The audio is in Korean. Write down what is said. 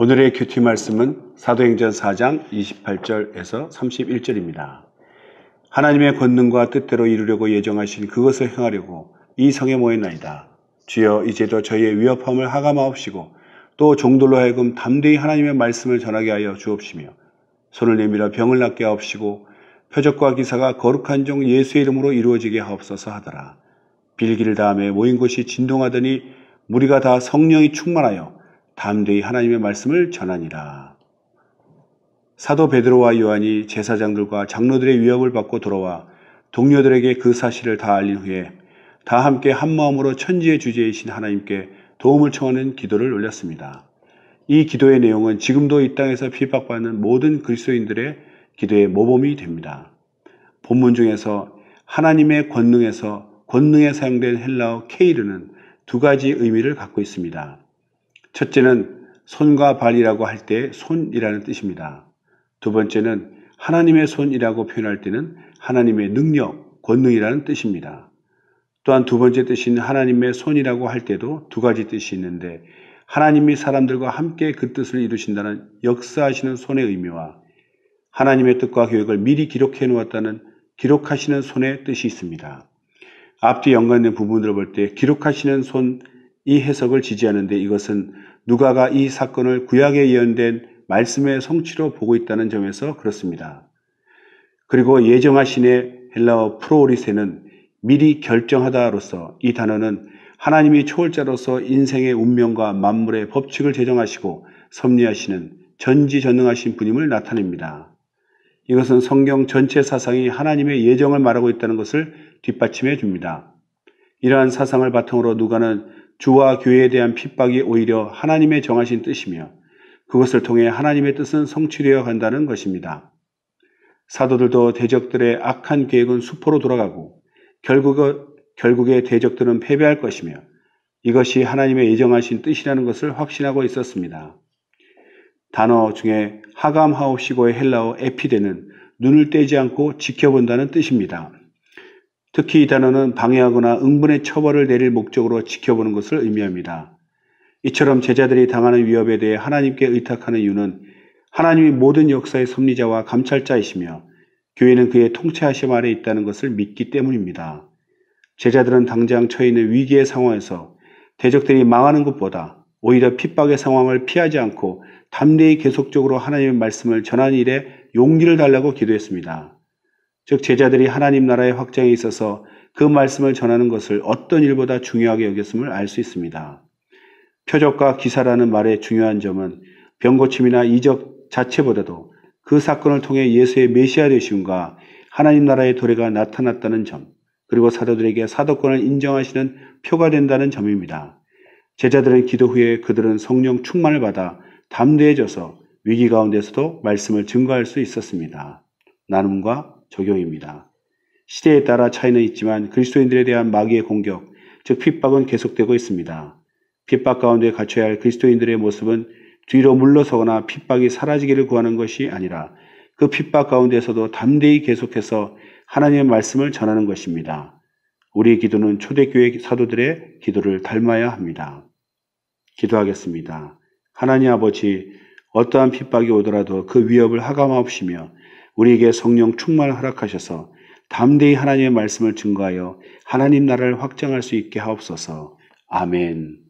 오늘의 큐티 말씀은 사도행전 4장 28절에서 31절입니다. 하나님의 권능과 뜻대로 이루려고 예정하신 그것을 행하려고 이 성에 모였나이다. 주여 이제도 저희의 위협함을 하감하옵시고 또종돌로 하여금 담대히 하나님의 말씀을 전하게 하여 주옵시며 손을 내밀어 병을 낫게 하옵시고 표적과 기사가 거룩한 종 예수의 이름으로 이루어지게 하옵소서 하더라. 빌기를 다음에 모인 곳이 진동하더니 무리가 다 성령이 충만하여 담대히 하나님의 말씀을 전하니라. 사도 베드로와 요한이 제사장들과 장로들의 위협을 받고 돌아와 동료들에게 그 사실을 다 알린 후에 다 함께 한 마음으로 천지의 주제이신 하나님께 도움을 청하는 기도를 올렸습니다. 이 기도의 내용은 지금도 이 땅에서 핍박받는 모든 그리스도인들의 기도의 모범이 됩니다. 본문 중에서 하나님의 권능에서 권능에 사용된 헬라어 케이르는 두 가지 의미를 갖고 있습니다. 첫째는 손과 발이라고 할 때 손이라는 뜻입니다. 두 번째는 하나님의 손이라고 표현할 때는 하나님의 능력, 권능이라는 뜻입니다. 또한 두 번째 뜻인 하나님의 손이라고 할 때도 두 가지 뜻이 있는데 하나님이 사람들과 함께 그 뜻을 이루신다는 역사하시는 손의 의미와 하나님의 뜻과 계획을 미리 기록해 놓았다는 기록하시는 손의 뜻이 있습니다. 앞뒤 연관된 부분들을 볼 때 기록하시는 손이 해석을 지지하는데 이것은 누가가 이 사건을 구약에 예언된 말씀의 성취로 보고 있다는 점에서 그렇습니다. 그리고 예정하신의 헬라어 프로리세는 미리 결정하다로서 이 단어는 하나님이 초월자로서 인생의 운명과 만물의 법칙을 제정하시고 섭리하시는 전지전능하신 분임을 나타냅니다. 이것은 성경 전체 사상이 하나님의 예정을 말하고 있다는 것을 뒷받침해 줍니다. 이러한 사상을 바탕으로 누가는 주와 교회에 대한 핍박이 오히려 하나님의 정하신 뜻이며 그것을 통해 하나님의 뜻은 성취되어 간다는 것입니다. 사도들도 대적들의 악한 계획은 수포로 돌아가고 결국에, 대적들은 패배할 것이며 이것이 하나님의 예정하신 뜻이라는 것을 확신하고 있었습니다. 단어 중에 하감하옵시고의 헬라어 에피데는 눈을 떼지 않고 지켜본다는 뜻입니다. 특히 이 단어는 방해하거나 응분의 처벌을 내릴 목적으로 지켜보는 것을 의미합니다. 이처럼 제자들이 당하는 위협에 대해 하나님께 의탁하는 이유는 하나님이 모든 역사의 섭리자와 감찰자이시며 교회는 그의 통치하심 아래 있다는 것을 믿기 때문입니다. 제자들은 당장 처해 있는 위기의 상황에서 대적들이 망하는 것보다 오히려 핍박의 상황을 피하지 않고 담대히 계속적으로 하나님의 말씀을 전한 일에 용기를 달라고 기도했습니다. 즉 제자들이 하나님 나라의 확장에 있어서 그 말씀을 전하는 것을 어떤 일보다 중요하게 여겼음을 알 수 있습니다. 표적과 기사라는 말의 중요한 점은 병고침이나 이적 자체보다도 그 사건을 통해 예수의 메시아 되심과 하나님 나라의 도래가 나타났다는 점, 그리고 사도들에게 사도권을 인정하시는 표가 된다는 점입니다. 제자들은 기도 후에 그들은 성령 충만을 받아 담대해져서 위기 가운데서도 말씀을 증거할 수 있었습니다. 나눔과 적용입니다. 시대에 따라 차이는 있지만 그리스도인들에 대한 마귀의 공격, 즉 핍박은 계속되고 있습니다. 핍박 가운데 갖춰야 할 그리스도인들의 모습은 뒤로 물러서거나 핍박이 사라지기를 구하는 것이 아니라 그 핍박 가운데서도 담대히 계속해서 하나님의 말씀을 전하는 것입니다. 우리의 기도는 초대교회 사도들의 기도를 닮아야 합니다. 기도하겠습니다. 하나님 아버지, 어떠한 핍박이 오더라도 그 위협을 하감하옵시며 우리에게 성령 충만을 허락하셔서 담대히 하나님의 말씀을 증거하여 하나님 나라를 확장할 수 있게 하옵소서. 아멘.